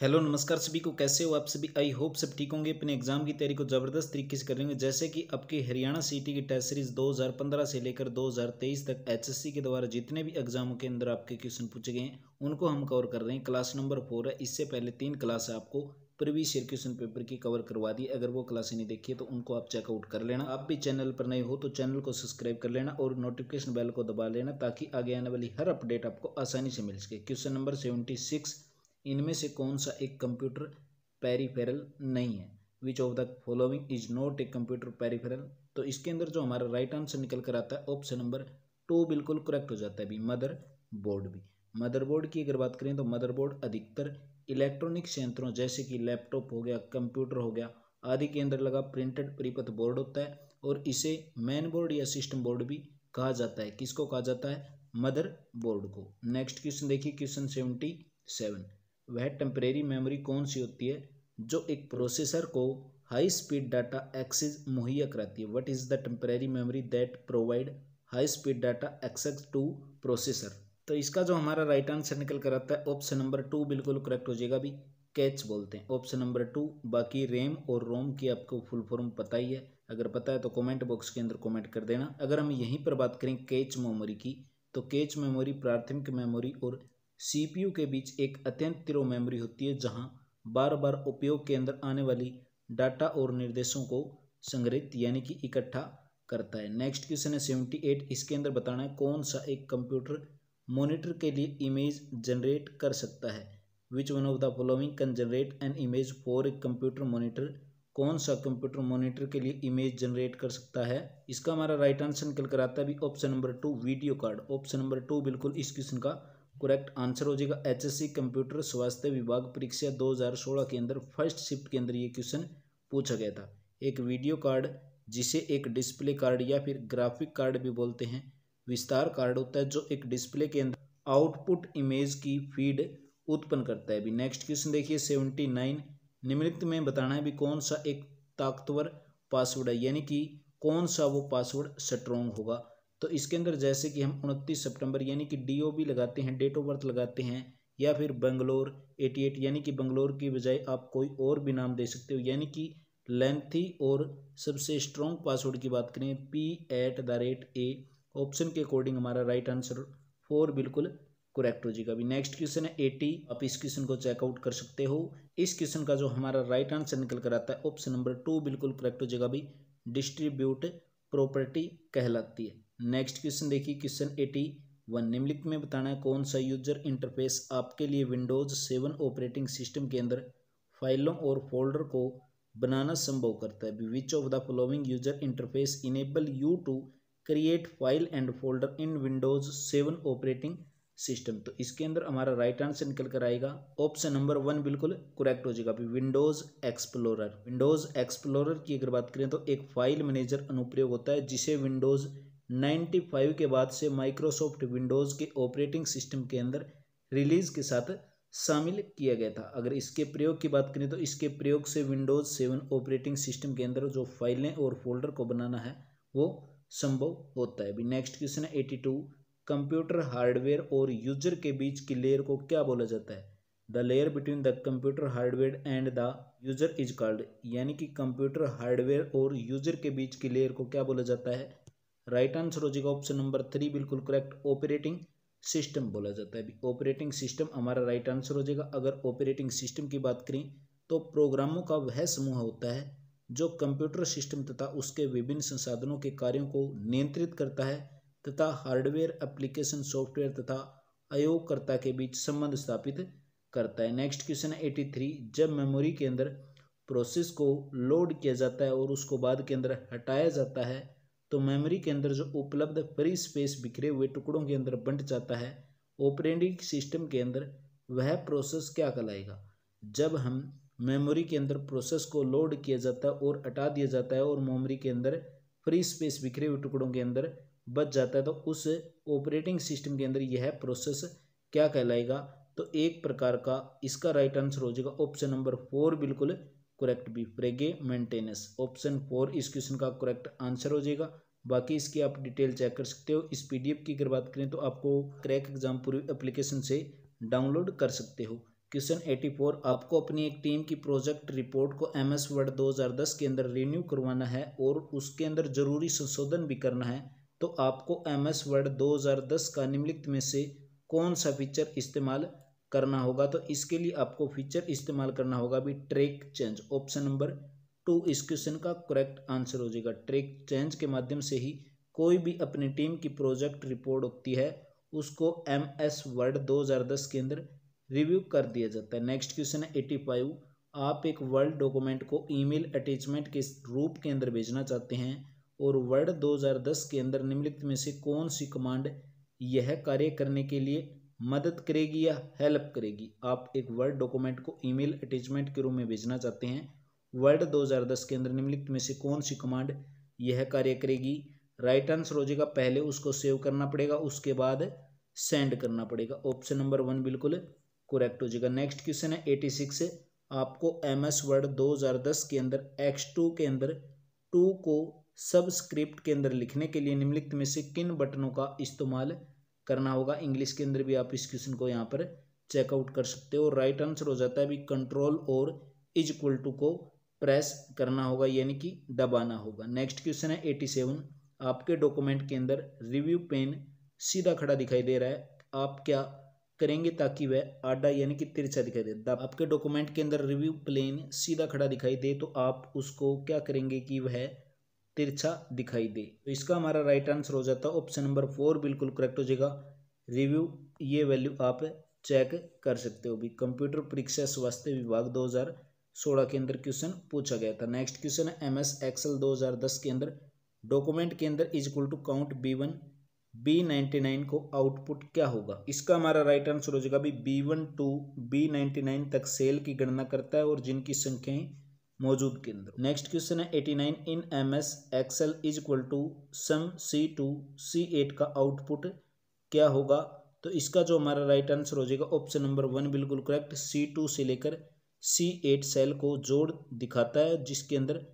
hello नमस्कार सभी को कैसे हो आप सभी आई होप सब ठीक होंगे अपने एग्जाम की तैयारी को ज़बरदस्त तरीके से करेंगे जैसे कि आपकी हरियाणा सिटी की टेस्ट सीरीज 2015 से लेकर 2023 तक एचएससी के द्वारा जितने भी एग्जामों के अंदर आपके क्वेश्चन पूछे गए हैं उनको हम कवर कर रहे हैं क्लास नंबर फोर है इससे पहले तीन क्लास आपको प्रीवियस ईयर क्वेश्चन पेपर की कवर करवा दी अगर वो क्लास नहीं देखी तो उनको आप चेकआउट कर लेना आप भी चैनल पर नए हो तो चैनल को सब्सक्राइब कर लेना और नोटिफिकेशन बेल को दबा लेना ताकि आगे आने वाली हर अपडेट आपको आसानी से मिल सके क्वेश्चन नंबर सेवेंटी सिक्स इनमें से कौन सा एक कंप्यूटर पेरीफेरल नहीं है which of the following is not a computer peripheral तो इसके अंदर जो हमारा राइट आंसर निकल कर आता है ऑप्शन नंबर टू बिल्कुल करेक्ट हो जाता है भी मदर बोर्ड भी मदर बोर्ड की अगर बात करें तो मदर बोर्ड अधिकतर इलेक्ट्रॉनिक्स यंत्रों जैसे कि लैपटॉप हो गया कंप्यूटर हो गया आदि के अंदर लगा प्रिंटेड परिपथ बोर्ड होता है और इसे मैन बोर्ड या सिस्टम बोर्ड भी कहा जाता है किसको कहा जाता है मदर बोर्ड को नेक्स्ट क्वेश्चन देखिए क्वेश्चन सेवेंटी सेवन वह टेम्परेरी मेमोरी कौन सी होती है जो एक प्रोसेसर को हाई स्पीड डाटा एक्सेस मुहैया कराती है what is the temporary memory that provide high speed data access to processor तो इसका जो हमारा राइट आंसर निकल कर आता है ऑप्शन नंबर टू बिल्कुल करेक्ट हो जाएगा अभी कैच बोलते हैं ऑप्शन नंबर टू बाकी रैम और रोम की आपको फुल फॉर्म पता ही है अगर पता है तो कमेंट बॉक्स के अंदर कमेंट कर देना अगर हम यहीं पर बात करें कैच मेमोरी की तो कैच मेमोरी प्राथमिक मेमोरी और सीपीयू के बीच एक अत्यंत तिरो मेमोरी होती है जहां बार बार उपयोग के अंदर आने वाली डाटा और निर्देशों को संग्रहित यानी कि इकट्ठा करता है नेक्स्ट क्वेश्चन है सेवेंटी एट इसके अंदर बताना है कौन सा एक कंप्यूटर मॉनिटर के लिए इमेज जनरेट कर सकता है which one of the following can generate an image for a computer monitor कौन सा कंप्यूटर मोनिटर के लिए इमेज जनरेट कर सकता है इसका हमारा राइट आंसर निकल कर आता है option number two video card option number two बिल्कुल इस क्वेश्चन का करेक्ट आंसर हो जाएगा सी कंप्यूटर स्वास्थ्य विभाग परीक्षा 2016 के अंदर फर्स्ट शिफ्ट के अंदर ये क्वेश्चन पूछा गया था एक वीडियो कार्ड जिसे एक डिस्प्ले कार्ड या फिर ग्राफिक कार्ड भी बोलते हैं विस्तार कार्ड होता है जो एक डिस्प्ले के अंदर आउटपुट इमेज की फीड उत्पन्न करता है अभी नेक्स्ट क्वेश्चन देखिए सेवेंटी नाइन निम्नलिखित में बताना है भी कौन सा एक ताकतवर पासवर्ड है यानी कि कौन सा वो पासवर्ड स्ट्रॉन्ग होगा तो इसके अंदर जैसे कि हम उनतीस सितंबर यानी कि डीओबी लगाते हैं डेट ऑफ बर्थ लगाते हैं या फिर बंगलोर 88 यानी कि बंगलोर की बजाय आप कोई और भी नाम दे सकते हो यानी कि लेंथी और सबसे स्ट्रॉन्ग पासवर्ड की बात करें P at the rate A option के अकॉर्डिंग हमारा राइट आंसर फोर बिल्कुल करेक्ट हो जाएगा अभी नेक्स्ट क्वेश्चन है एटी आप इस क्वेश्चन को चेकआउट कर सकते हो इस क्वेश्चन का जो हमारा राइट आंसर निकल कर आता है ऑप्शन नंबर टू बिल्कुल करेक्ट हो जाएगा अभी डिस्ट्रीब्यूट प्रॉपर्टी कहलाती है नेक्स्ट क्वेश्चन देखिए क्वेश्चन एटी वन निम्नलिखित में बताना है कौन सा यूजर इंटरफेस आपके लिए विंडोज सेवन ऑपरेटिंग सिस्टम के अंदर फाइलों और फोल्डर को बनाना संभव करता है which of the following user interface enable you to create file and folder in Windows seven operating system तो इसके अंदर हमारा राइट आंसर निकल कर आएगा ऑप्शन नंबर वन बिल्कुल करेक्ट हो जाएगा अभी विंडोज एक्सप्लोरर विंडोज एक्सप्लोरर की अगर बात करें तो एक फाइल मैनेजर अनुप्रयोग होता है जिसे विंडोज 95 के बाद से माइक्रोसॉफ्ट विंडोज़ के ऑपरेटिंग सिस्टम के अंदर रिलीज़ के साथ शामिल किया गया था अगर इसके प्रयोग की बात करें तो इसके प्रयोग से विंडोज़ सेवन ऑपरेटिंग सिस्टम के अंदर जो फाइलें और फोल्डर को बनाना है वो संभव होता है अभी नेक्स्ट क्वेश्चन है एटी टू कंप्यूटर हार्डवेयर और यूजर के बीच की लेयर को क्या बोला जाता है the layer between the computer hardware and the user is called यानी कि कंप्यूटर हार्डवेयर और यूजर के बीच की लेयर को क्या बोला जाता है राइट आंसर हो जाएगा ऑप्शन नंबर थ्री बिल्कुल करेक्ट ऑपरेटिंग सिस्टम बोला जाता है ऑपरेटिंग सिस्टम हमारा राइट आंसर हो जाएगा अगर ऑपरेटिंग सिस्टम की बात करें तो प्रोग्रामों का वह समूह होता है जो कंप्यूटर सिस्टम तथा उसके विभिन्न संसाधनों के कार्यों को नियंत्रित करता है तथा हार्डवेयर एप्लीकेशन सॉफ्टवेयर तथा आयोगकर्ता के बीच संबंध स्थापित करता है नेक्स्ट क्वेश्चन है एटी थ्री जब मेमोरी के अंदर प्रोसेस को लोड किया जाता है और उसको बाद के अंदर हटाया जाता है तो मेमोरी के अंदर जो उपलब्ध फ्री स्पेस बिखरे हुए टुकड़ों के अंदर बंट जाता है ऑपरेटिंग सिस्टम के अंदर वह प्रोसेस क्या कहलाएगा जब हम मेमोरी के अंदर प्रोसेस को लोड किया जाता है और हटा दिया जाता है और मेमोरी के अंदर फ्री स्पेस बिखरे हुए टुकड़ों के अंदर बच जाता है तो उस ऑपरेटिंग सिस्टम के अंदर यह प्रोसेस क्या कहलाएगा तो एक प्रकार का इसका राइट आंसर हो जाएगा ऑप्शन नंबर फोर बिल्कुल करेक्ट बी फ्रेगे मेंटेनेंस ऑप्शन फोर इस क्वेश्चन का करेक्ट आंसर हो जाएगा बाकी इसकी आप डिटेल चेक कर सकते हो इस पीडीएफ की अगर बात करें तो आपको क्रैक एग्जाम पूरी एप्लीकेशन से डाउनलोड कर सकते हो क्वेश्चन एटी फोर आपको अपनी एक टीम की प्रोजेक्ट रिपोर्ट को एम एस वर्ड दो के अंदर रिन्यू करवाना है और उसके अंदर जरूरी संशोधन भी करना है तो आपको एम एस वर्ड दस का निम्नलिखित में से कौन सा फीचर इस्तेमाल करना होगा तो इसके लिए आपको फीचर इस्तेमाल करना होगा अभी track change option number two इस क्वेश्चन का करेक्ट आंसर हो जाएगा ट्रैक चेंज के माध्यम से ही कोई भी अपनी टीम की प्रोजेक्ट रिपोर्ट होती है उसको एम एस वर्ड दो हज़ार दस के अंदर रिव्यू कर दिया जाता है नेक्स्ट क्वेश्चन है एटी फाइव आप एक वर्ड डॉक्यूमेंट को ईमेल अटैचमेंट के रूप के अंदर भेजना चाहते हैं और वर्ड 2010 के अंदर निम्नलिखित में से कौन सी कमांड यह कार्य करने के लिए मदद करेगी या हेल्प करेगी आप एक वर्ड डॉक्यूमेंट को ईमेल अटैचमेंट के रूप में भेजना चाहते हैं वर्ड 2010 के अंदर निम्नलिखित में से कौन सी कमांड यह कार्य करेगी राइट आंसर हो जाएगा पहले उसको सेव करना पड़ेगा उसके बाद सेंड करना पड़ेगा ऑप्शन नंबर वन बिल्कुल करेक्ट हो जाएगा नेक्स्ट क्वेश्चन है एटी सिक्स आपको एम एस वर्ड दो हज़ार दस के अंदर एक्स टू के अंदर टू को सबस्क्रिप्ट के अंदर लिखने के लिए निम्नलिखित में से किन बटनों का इस्तेमाल करना होगा इंग्लिश के अंदर भी आप इस क्वेश्चन को यहाँ पर चेकआउट कर सकते हो राइट आंसर हो जाता है भी कंट्रोल और इज इक्वल टू को प्रेस करना होगा यानी कि दबाना होगा नेक्स्ट क्वेश्चन है एटी सेवन आपके डॉक्यूमेंट के अंदर रिव्यू पेन सीधा खड़ा दिखाई दे रहा है आप क्या करेंगे ताकि वह आडा यानी कि तिरछा दिखाई दे आपके डॉक्यूमेंट के अंदर रिव्यू प्लेन सीधा खड़ा दिखाई दे तो आप उसको क्या करेंगे कि वह तिरछा दिखाई दे तो इसका हमारा राइट आंसर हो जाता है ऑप्शन नंबर फोर बिल्कुल करेक्ट हो जाएगा रिव्यू ये वैल्यू आप चेक कर सकते हो भी कंप्यूटर परीक्षा स्वास्थ्य विभाग 2016 के अंदर क्वेश्चन पूछा गया था नेक्स्ट क्वेश्चन है एम एस एक्सएल दो के अंदर डॉक्यूमेंट के अंदर is equal to count B one B ninety nine को आउटपुट क्या होगा इसका हमारा राइट आंसर हो जाएगा भी B one to B ninety nine तक सेल की गणना करता है और जिनकी संख्याएं मौजूद केंद्र नेक्स्ट क्वेश्चन है eighty nine in M S Excel is equal to sum C two C eight का आउटपुट क्या होगा तो इसका जो हमारा राइट आंसर हो जाएगा ऑप्शन नंबर वन बिल्कुल करेक्ट सी टू से लेकर सी एट सेल को जोड़ दिखाता है जिसके अंदर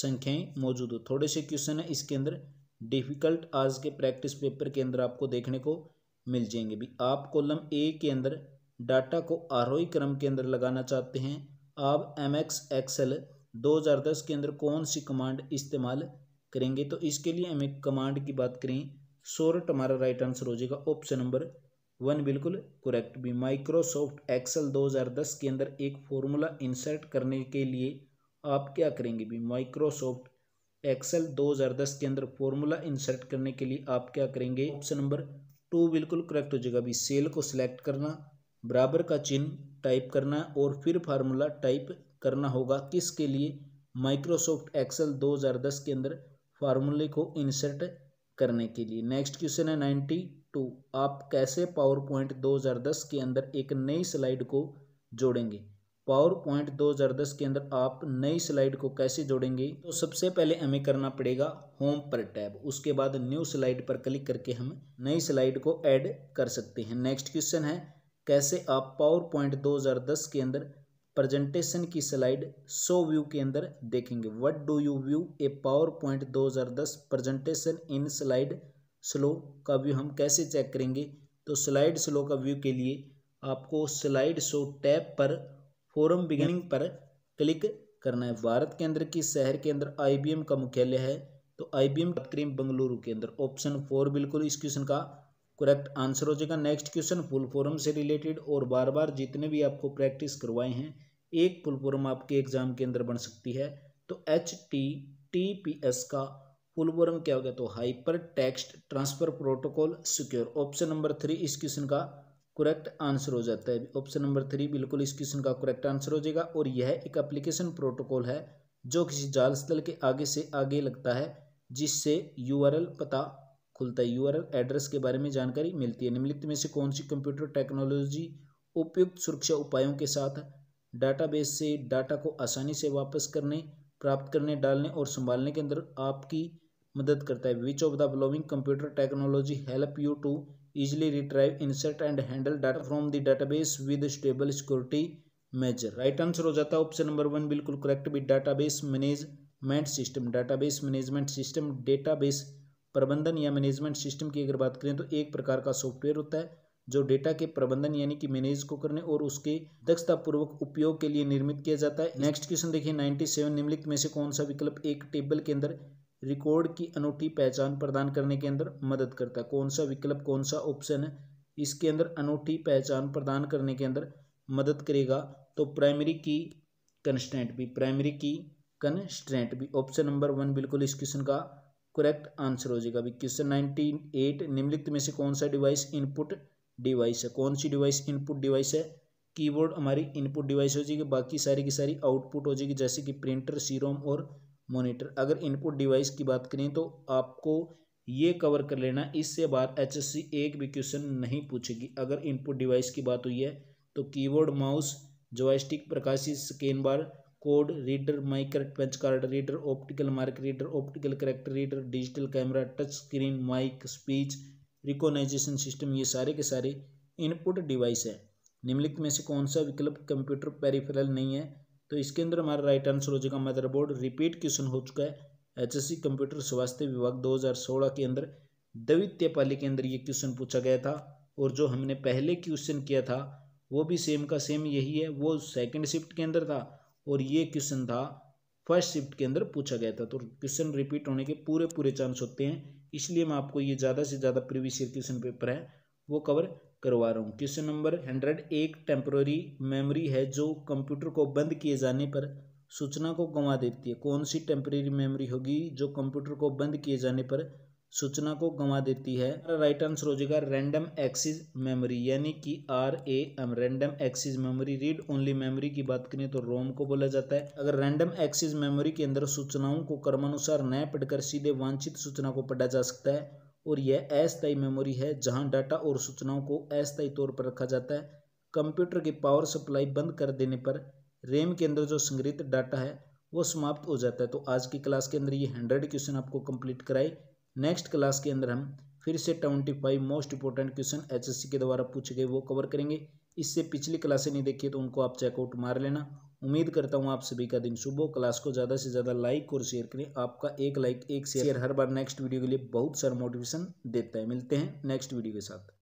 संख्याएं मौजूद हो थोड़े से क्वेश्चन है इसके अंदर डिफिकल्ट आज के प्रैक्टिस पेपर के अंदर आपको देखने को मिल जाएंगे भी आप कॉलम ए के अंदर डाटा को आरोही क्रम के अंदर लगाना चाहते हैं आप एम एक्स एक्सएल दो हज़ार दस के अंदर कौन सी कमांड इस्तेमाल करेंगे तो इसके लिए हमें कमांड की बात करें सोरट हमारा राइट आंसर हो जाएगा ऑप्शन नंबर वन बिल्कुल करेक्ट भी माइक्रोसॉफ्ट एक्सेल 2010 के अंदर एक फॉर्मूला इंसर्ट करने के लिए आप क्या करेंगे भी माइक्रोसॉफ्ट एक्सेल 2010 के अंदर फॉर्मूला इंसर्ट करने के लिए आप क्या करेंगे ऑप्शन नंबर टू बिल्कुल करेक्ट हो जाएगा भी सेल को सिलेक्ट करना बराबर का चिन्ह टाइप करना है और फिर फार्मूला टाइप करना होगा किसके लिए माइक्रोसॉफ्ट एक्सेल 2010 के अंदर फार्मूले को इंसर्ट करने के लिए नेक्स्ट क्वेश्चन है नाइन्टी टू आप कैसे पावर पॉइंट दो के अंदर एक नई स्लाइड को जोड़ेंगे पावर पॉइंट दो के अंदर आप नई स्लाइड को कैसे जोड़ेंगे तो सबसे पहले हमें करना पड़ेगा होम पर टैब उसके बाद न्यू स्लाइड पर क्लिक करके हम नई स्लाइड को ऐड कर सकते हैं नेक्स्ट क्वेश्चन है कैसे आप पावर पॉइंट दस के अंदर प्रेजेंटेशन की स्लाइड सो व्यू के अंदर देखेंगे what do you view a PowerPoint दस प्रेजेंटेशन इन स्लाइड स्लो का व्यू हम कैसे चेक करेंगे तो स्लाइड स्लो का व्यू के लिए आपको स्लाइड शो टैब पर फोरम बिगिनिंग पर क्लिक करना है भारत के अंदर किस शहर के अंदर आईबीएम का मुख्यालय है तो आई बी एम बंगलुरु के अंदर ऑप्शन फोर बिल्कुल इस क्वेश्चन का करेक्ट आंसर हो जाएगा नेक्स्ट क्वेश्चन फुल फॉर्म से रिलेटेड और बार बार जितने भी आपको प्रैक्टिस करवाए हैं एक फुल फॉर्म आपके एग्जाम के अंदर बन सकती है तो H T T P S का फुल फॉर्म क्या हो गया तो hyper text transfer protocol secure option number three इस क्वेश्चन का करेक्ट आंसर हो जाता है ऑप्शन नंबर थ्री बिल्कुल इस क्वेश्चन का करेक्ट आंसर हो जाएगा और यह एक एप्लीकेशन प्रोटोकॉल है जो किसी जाल स्थल के आगे से आगे लगता है जिससे यूआरएल पता खुलता है यूआरएल एड्रेस के बारे में जानकारी मिलती है निम्नलिखित में से कौन सी कंप्यूटर टेक्नोलॉजी उपयुक्त सुरक्षा उपायों के साथ डाटाबेस से डाटा को आसानी से वापस करने प्राप्त करने डालने और संभालने के अंदर आपकी मदद करता है which of the following computer technology help you to easily retrieve insert and handle data from the database with stable security measure right answer हो जाता है ऑप्शन नंबर वन बिल्कुल करेक्ट भी database management system database management system database प्रबंधन या management system की अगर बात करें तो एक प्रकार का सॉफ्टवेयर होता है जो डेटा के प्रबंधन यानी कि मैनेज को करने और उसके दक्षतापूर्वक उपयोग के लिए निर्मित किया जाता है नेक्स्ट क्वेश्चन देखिए सेवन निम्नलिखित में से कौन सा विकल्प एक टेबल के अंदर रिकॉर्ड की अनूठी पहचान प्रदान करने के अंदर मदद करता है कौन सा विकल्प कौन सा ऑप्शन है इसके अंदर अनूठी पहचान प्रदान करने के अंदर मदद करेगा तो प्राइमरी की कंस्टेंट भी प्राइमरी की कंस्टेंट भी ऑप्शन नंबर वन बिल्कुल इस क्वेश्चन का करेक्ट आंसर हो जाएगा अभी क्वेश्चन नाइनटीन एट निम्नलिखित में से कौन सा डिवाइस इनपुट डिवाइस है कौन सी डिवाइस इनपुट डिवाइस है कीबोर्ड हमारी इनपुट डिवाइस हो जाएगी बाकी सारी की सारी आउटपुट हो जाएगी जैसे कि प्रिंटर सीरोम और मोनिटर अगर इनपुट डिवाइस की बात करें तो आपको ये कवर कर लेना इससे बार सी एक भी क्वेश्चन नहीं पूछेगी अगर इनपुट डिवाइस की बात हुई है तो कीबोर्ड माउस जॉयस्टिक प्रकाशित scan bar code reader mic correct punch card reader optical mark reader optical correct reader digital camera touch screen mic speech recognition system ये सारे के सारे इनपुट डिवाइस है निम्नलिखित में से कौन सा विकल्प कंप्यूटर पेरिफेरल नहीं है तो इसके अंदर हमारा राइट आंसर हो जाएगा मदरबोर्ड रिपीट क्वेश्चन हो चुका है एचएससी कंप्यूटर स्वास्थ्य विभाग 2016 के अंदर द्वितीय पाली के अंदर ये क्वेश्चन पूछा गया था और जो हमने पहले क्वेश्चन किया था वो भी सेम का सेम यही है वो सेकेंड शिफ्ट के अंदर था और ये क्वेश्चन था फर्स्ट शिफ्ट के अंदर पूछा गया था तो क्वेश्चन रिपीट होने के पूरे पूरे चांस होते हैं इसलिए मैं आपको ये ज़्यादा से ज़्यादा प्रीवियस ईयर क्वेश्चन पेपर है वो कवर करवा रहा हूँ क्वेश्चन नंबर हंड्रेड एक टेम्प्रोरी मेमोरी है जो कंप्यूटर को बंद किए जाने पर सूचना को गंवा देती है कौन सी टेम्प्रेरी मेमोरी होगी जो कंप्यूटर को बंद किए जाने पर सूचना को गंवा देती है राइट आंसर हो जाएगा रैंडम एक्सिस मेमोरी यानी कि R A M random access memory read only memory की बात करें तो रोम को बोला जाता है अगर रैंडम एक्सिस मेमोरी के अंदर सूचनाओं को क्रमानुसार न पढ़कर सीधे वांछित सूचना को पढ़ा जा सकता है और यह अस्थायी मेमोरी है जहाँ डाटा और सूचनाओं को अस्थायी तौर पर रखा जाता है कंप्यूटर की पावर सप्लाई बंद कर देने पर रेम के अंदर जो संग्रहित डाटा है वो समाप्त हो जाता है तो आज की क्लास के अंदर ये हंड्रेड क्वेश्चन आपको कंप्लीट कराए नेक्स्ट क्लास के अंदर हम फिर से twenty five most important question HSC के द्वारा पूछे गए वो कवर करेंगे इससे पिछली क्लासें नहीं देखिए तो उनको आप चेकआउट मार लेना उम्मीद करता हूँ आप सभी का दिन सुबह क्लास को ज़्यादा से ज़्यादा लाइक और शेयर करें आपका एक लाइक एक शेयर हर बार नेक्स्ट वीडियो के लिए बहुत सारा मोटिवेशन देता है मिलते हैं नेक्स्ट वीडियो के साथ